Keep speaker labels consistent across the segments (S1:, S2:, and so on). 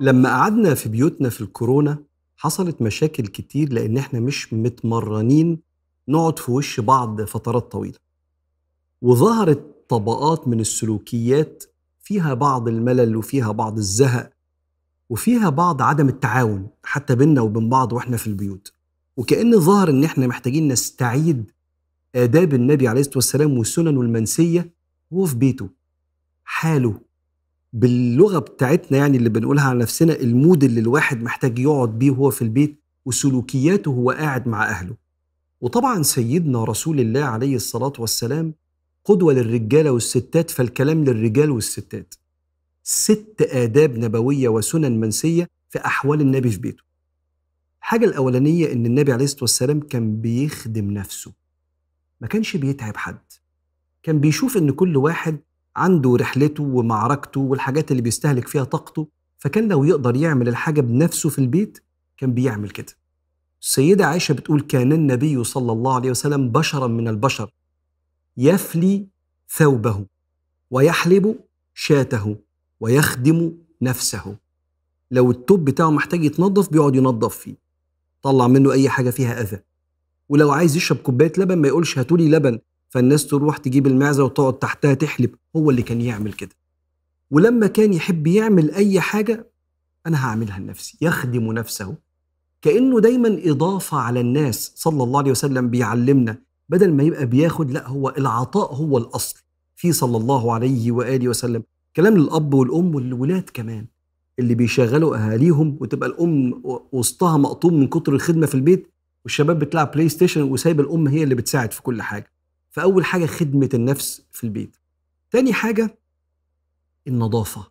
S1: لما قعدنا في بيوتنا في الكورونا حصلت مشاكل كتير لان احنا مش متمرنين نقعد في وش بعض فترات طويله وظهرت طبقات من السلوكيات فيها بعض الملل وفيها بعض الزهق وفيها بعض عدم التعاون حتى بيننا وبين بعض واحنا في البيوت وكأن ظهر ان احنا محتاجين نستعيد آداب النبي عليه الصلاة والسلام وسننه المنسيه وهو في بيته حاله باللغه بتاعتنا يعني اللي بنقولها على نفسنا المود اللي الواحد محتاج يقعد بيه وهو في البيت وسلوكياته وهو قاعد مع اهله. وطبعا سيدنا رسول الله عليه الصلاه والسلام قدوه للرجاله والستات فالكلام للرجال والستات. ست آداب نبوية وسنن منسية في أحوال النبي في بيته الحاجة الأولانية إن النبي عليه الصلاة والسلام كان بيخدم نفسه ما كانش بيتعب حد كان بيشوف إن كل واحد عنده رحلته ومعركته والحاجات اللي بيستهلك فيها طاقته فكان لو يقدر يعمل الحاجة بنفسه في البيت كان بيعمل كده السيدة عائشة بتقول كان النبي صلى الله عليه وسلم بشرا من البشر يفلي ثوبه ويحلب شاته ويخدم نفسه لو التوب بتاعه محتاج يتنظف بيقعد ينظف فيه طلع منه اي حاجه فيها اذى ولو عايز يشرب كوبايه لبن ما يقولش هاتولي لبن فالناس تروح تجيب المعزه وتقعد تحتها تحلب هو اللي كان يعمل كده ولما كان يحب يعمل اي حاجه انا هعملها لنفسي يخدم نفسه كانه دايما اضافه على الناس صلى الله عليه وسلم بيعلمنا بدل ما يبقى بياخد لا هو العطاء هو الاصل في صلى الله عليه واله وسلم كلام للاب والام والولاد كمان اللي بيشغلوا اهاليهم وتبقى الام وسطها مقطوم من كتر الخدمه في البيت والشباب بتلعب بلاي ستيشن وسايب الام هي اللي بتساعد في كل حاجه فاول حاجه خدمه النفس في البيت تاني حاجه النظافه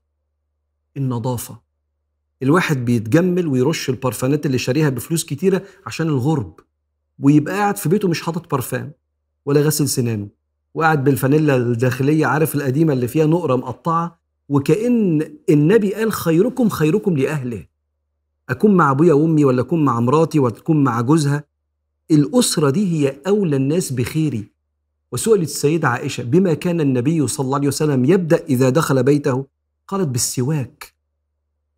S1: النظافه الواحد بيتجمل ويرش البارفانات اللي شاريها بفلوس كتيره عشان الغرب ويبقى قاعد في بيته مش حاطط بارفان ولا غسل سنانه وقاعد بالفانيلا الداخليه عارف القديمه اللي فيها نقره مقطعه وكأن النبي قال خيركم خيركم لأهله أكون مع أبويا وأمي ولا أكون مع مراتي ولا أكون مع جوزها الأسرة دي هي أولى الناس بخيري وسئلت السيدة عائشة بما كان النبي صلى الله عليه وسلم يبدأ إذا دخل بيته قالت بالسواك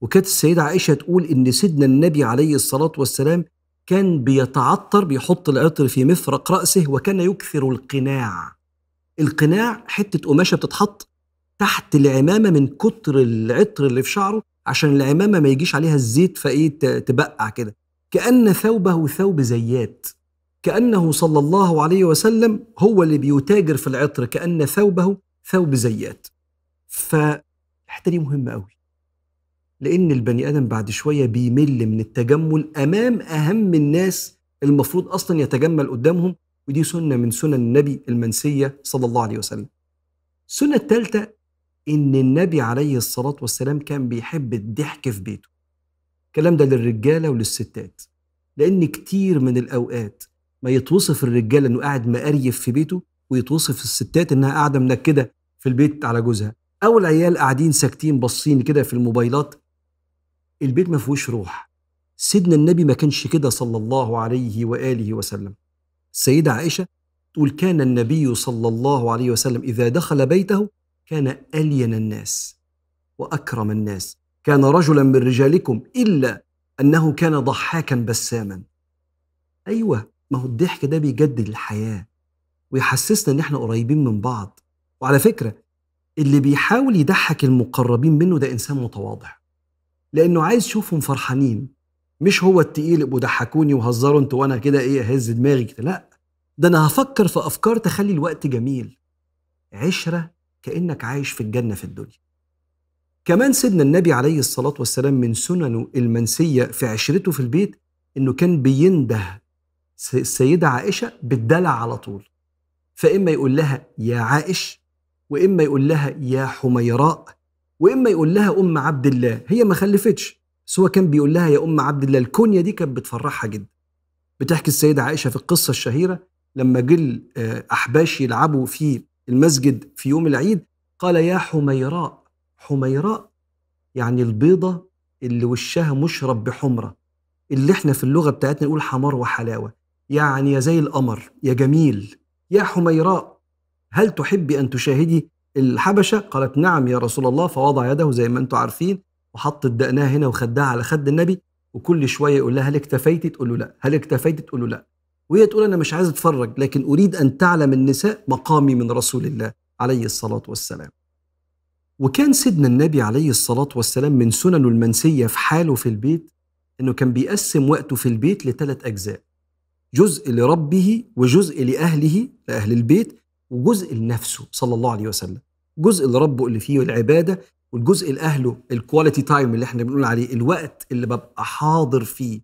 S1: وكانت السيدة عائشة تقول إن سيدنا النبي عليه الصلاة والسلام كان بيتعطر بيحط العطر في مفرق رأسه وكان يكثر القناع القناع حتة قماشة بتتحط تحت العمامة من كتر العطر اللي في شعره عشان العمامة ما يجيش عليها الزيت فإيه تبقع كده كأن ثوبه ثوب زيات كأنه صلى الله عليه وسلم هو اللي بيتاجر في العطر كأن ثوبه ثوب زيات فالحتة دي مهمة قوي لأن البني آدم بعد شوية بيمل من التجمل أمام أهم الناس المفروض أصلا يتجمل قدامهم ودي سنة من سنن النبي المنسية صلى الله عليه وسلم السنة الثالثة إن النبي عليه الصلاة والسلام كان بيحب الضحك في بيته الكلام ده للرجالة وللستات لأن كتير من الأوقات ما يتوصف الرجال انه قاعد مقريف في بيته ويتوصف الستات انها قاعده منكده في البيت على جوزها او العيال قاعدين ساكتين باصين كده في الموبايلات البيت ما فيهوش روح سيدنا النبي ما كانش كده صلى الله عليه واله وسلم السيده عائشه تقول كان النبي صلى الله عليه وسلم اذا دخل بيته كان الين الناس واكرم الناس كان رجلا من رجالكم الا انه كان ضحاكا بساما ايوه ما هو الضحك ده بيجدد الحياه ويحسسنا ان احنا قريبين من بعض وعلى فكره اللي بيحاول يضحك المقربين منه ده انسان متواضع لانه عايز يشوفهم فرحانين مش هو التقيل ابقوا ضحكوني وهزروا انتوا وانا كده ايه اهز دماغي كده لا ده انا هفكر في افكار تخلي الوقت جميل عشره كانك عايش في الجنه في الدنيا كمان سيدنا النبي عليه الصلاه والسلام من سننه المنسيه في عشرته في البيت انه كان بينده السيدة عائشة بالدلع على طول فإما يقول لها يا عائش وإما يقول لها يا حميراء وإما يقول لها أم عبد الله هي ما خلفتش بس هو كان بيقول لها يا أم عبد الله الكونية دي كانت بتفرحها جدا بتحكي السيدة عائشة في القصة الشهيرة لما جل آه، أحباش يلعبوا في المسجد في يوم العيد قال يا حميراء حميراء يعني البيضة اللي وشها مشرب بحمرة اللي احنا في اللغة بتاعتنا نقول حمار وحلاوة يعني يا زي القمر يا جميل يا حميراء هل تحبي أن تشاهدي الحبشة قالت نعم يا رسول الله فوضع يده زي ما أنتم عارفين وحطت الدقناه هنا وخدها على خد النبي وكل شوية يقول لها هل اكتفيتي تقول له لا هل اكتفيتي تقول له لا وهي تقول أنا مش عايز أتفرج لكن أريد أن تعلم النساء مقامي من رسول الله عليه الصلاة والسلام وكان سيدنا النبي عليه الصلاة والسلام من سننه المنسية في حاله في البيت أنه كان بيقسم وقته في البيت لثلاث أجزاء جزء لربه وجزء لأهله لأهل البيت وجزء لنفسه صلى الله عليه وسلم جزء لربه اللي فيه العبادة والجزء لأهله الكواليتي تايم اللي احنا بنقول عليه الوقت اللي ببقى حاضر فيه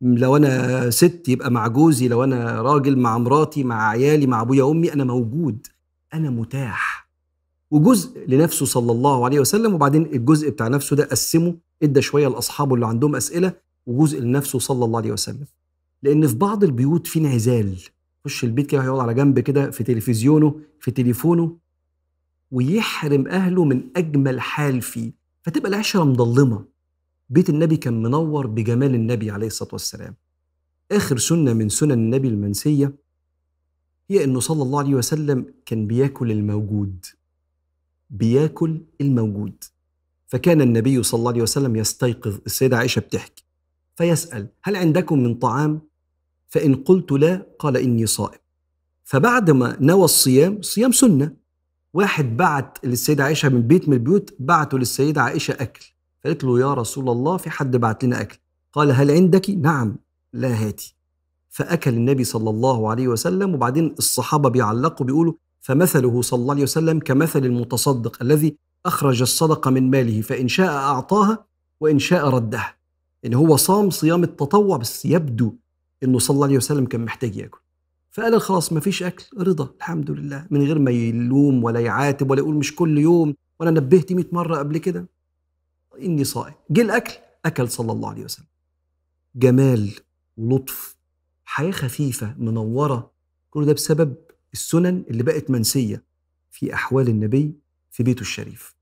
S1: لو انا ست يبقى مع جوزي لو انا راجل مع مراتي مع عيالي مع ابويا وامي انا موجود انا متاح وجزء لنفسه صلى الله عليه وسلم وبعدين الجزء بتاع نفسه ده قسمه ادى شويه لاصحابه اللي عندهم اسئله وجزء لنفسه صلى الله عليه وسلم لان في بعض البيوت في انعزال يخش البيت كده هيقعد على جنب كده في تلفزيونه في تليفونه ويحرم اهله من اجمل حال فيه فتبقى العشره مضلمه بيت النبي كان منور بجمال النبي عليه الصلاه والسلام اخر سنه من سنن النبي المنسيه هي انه صلى الله عليه وسلم كان بياكل الموجود بياكل الموجود فكان النبي صلى الله عليه وسلم يستيقظ السيده عائشه بتحكي فيسال هل عندكم من طعام فإن قلت لا قال إني صائم فبعد ما نوى الصيام صيام سنة واحد بعت للسيدة عائشة من بيت من البيوت بعته للسيدة عائشة أكل فقالت له يا رسول الله في حد بعت لنا أكل قال هل عندك؟ نعم لا هاتي فأكل النبي صلى الله عليه وسلم وبعدين الصحابة بيعلقوا بيقولوا فمثله صلى الله عليه وسلم كمثل المتصدق الذي أخرج الصدقة من ماله فإن شاء أعطاها وإن شاء ردها إن يعني هو صام صيام التطوع بس يبدو انه صلى الله عليه وسلم كان محتاج ياكل فقال خلاص ما فيش اكل رضا الحمد لله من غير ما يلوم ولا يعاتب ولا يقول مش كل يوم وانا نبهت 100 مره قبل كده اني صائم جه الاكل اكل صلى الله عليه وسلم جمال ولطف حياه خفيفه منوره كل ده بسبب السنن اللي بقت منسيه في احوال النبي في بيته الشريف